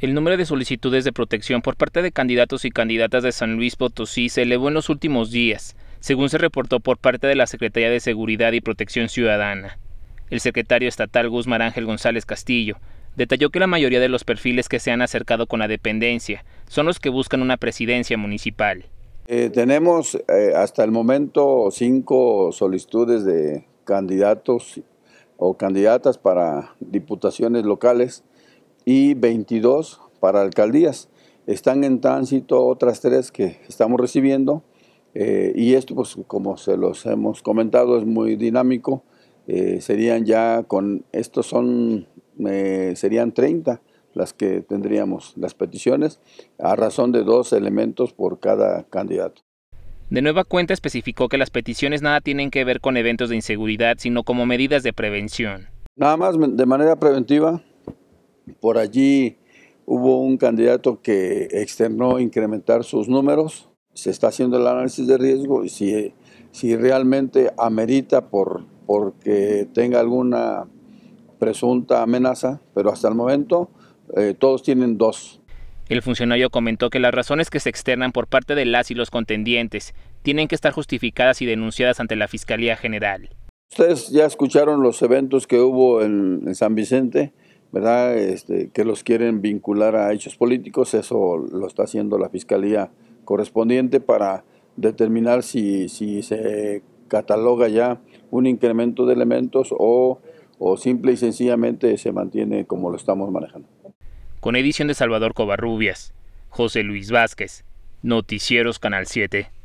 El número de solicitudes de protección por parte de candidatos y candidatas de San Luis Potosí se elevó en los últimos días, según se reportó por parte de la Secretaría de Seguridad y Protección Ciudadana. El secretario estatal Guzmán Ángel González Castillo detalló que la mayoría de los perfiles que se han acercado con la dependencia son los que buscan una presidencia municipal. Eh, tenemos eh, hasta el momento cinco solicitudes de candidatos o candidatas para diputaciones locales y 22 para alcaldías. Están en tránsito otras tres que estamos recibiendo eh, y esto, pues como se los hemos comentado, es muy dinámico. Eh, serían ya con, estos son, eh, serían 30 las que tendríamos las peticiones a razón de dos elementos por cada candidato. De nueva cuenta especificó que las peticiones nada tienen que ver con eventos de inseguridad, sino como medidas de prevención. Nada más de manera preventiva, por allí hubo un candidato que externó incrementar sus números. Se está haciendo el análisis de riesgo y si, realmente amerita por, porque tenga alguna presunta amenaza, pero hasta el momento eh, todos tienen dos. El funcionario comentó que las razones que se externan por parte de las y los contendientes tienen que estar justificadas y denunciadas ante la Fiscalía General. Ustedes ya escucharon los eventos que hubo en San Vicente, ¿verdad? Este, que los quieren vincular a hechos políticos, eso lo está haciendo la fiscalía correspondiente para determinar si, si se cataloga ya un incremento de elementos o, o simple y sencillamente se mantiene como lo estamos manejando. Con edición de Salvador Covarrubias, José Luis Vázquez, Noticieros Canal 7.